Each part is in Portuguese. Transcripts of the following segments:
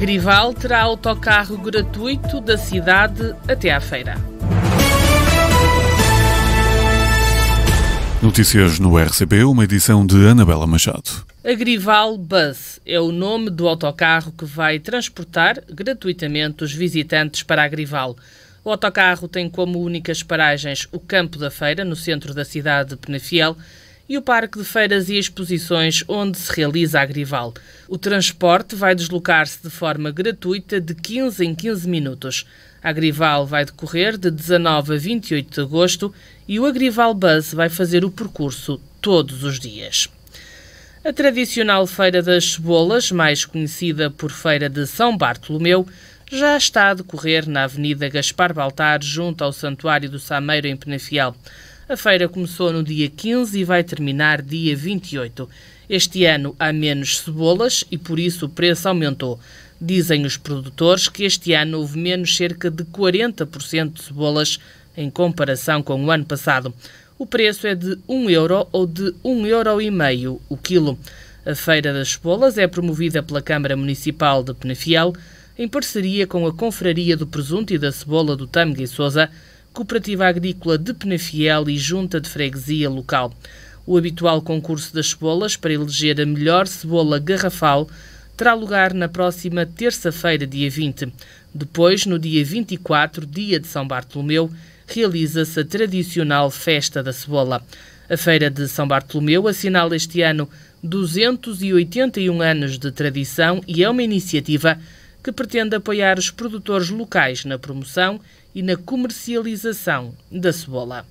Grival terá autocarro gratuito da cidade até à feira. Notícias no RCP, uma edição de Anabela Machado. A Grival Bus é o nome do autocarro que vai transportar gratuitamente os visitantes para a Grival. O autocarro tem como únicas paragens o Campo da Feira, no centro da cidade de Penafiel, e o Parque de Feiras e Exposições, onde se realiza a Grival. O transporte vai deslocar-se de forma gratuita de 15 em 15 minutos. A Grival vai decorrer de 19 a 28 de agosto e o Agrival Bus vai fazer o percurso todos os dias. A tradicional Feira das Cebolas, mais conhecida por Feira de São Bartolomeu, já está a decorrer na Avenida Gaspar Baltar, junto ao Santuário do Sameiro, em Penafiel. A feira começou no dia 15 e vai terminar dia 28. Este ano há menos cebolas e por isso o preço aumentou. Dizem os produtores que este ano houve menos cerca de 40% de cebolas em comparação com o ano passado. O preço é de 1 euro ou de 1,5 euro e meio o quilo. A Feira das Cebolas é promovida pela Câmara Municipal de Penafiel em parceria com a Confraria do Presunto e da Cebola do Tâmega e Sousa, Cooperativa Agrícola de Penafiel e Junta de Freguesia Local. O habitual concurso das cebolas para eleger a melhor cebola garrafal terá lugar na próxima terça-feira, dia 20. Depois, no dia 24, dia de São Bartolomeu, realiza-se a tradicional Festa da Cebola. A Feira de São Bartolomeu assinala este ano 281 anos de tradição e é uma iniciativa que pretende apoiar os produtores locais na promoção e na comercialização da cebola.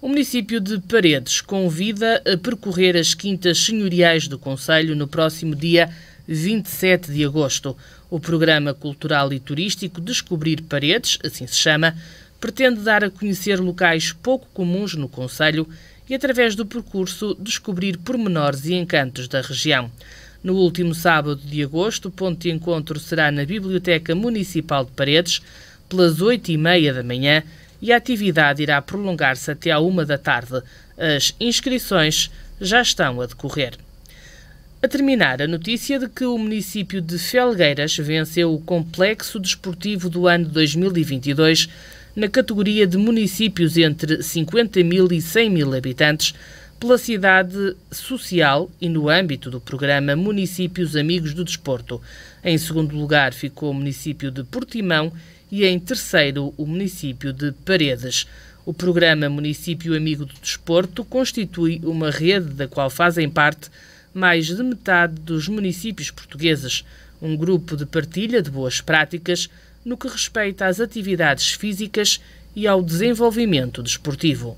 O município de Paredes convida a percorrer as quintas senhoriais do Conselho no próximo dia 27 de agosto. O programa cultural e turístico Descobrir Paredes, assim se chama, pretende dar a conhecer locais pouco comuns no Conselho e, através do percurso, descobrir pormenores e encantos da região. No último sábado de agosto, o ponto de encontro será na Biblioteca Municipal de Paredes, pelas 8 e meia da manhã e a atividade irá prolongar-se até à 1 da tarde. As inscrições já estão a decorrer. A terminar, a notícia de que o município de Felgueiras venceu o Complexo Desportivo do ano 2022 na categoria de municípios entre 50 mil e 100 mil habitantes pela cidade social e no âmbito do programa Municípios Amigos do Desporto. Em segundo lugar ficou o município de Portimão e em terceiro o município de Paredes. O programa Município Amigo do Desporto constitui uma rede da qual fazem parte mais de metade dos municípios portugueses, um grupo de partilha de boas práticas no que respeita às atividades físicas e ao desenvolvimento desportivo.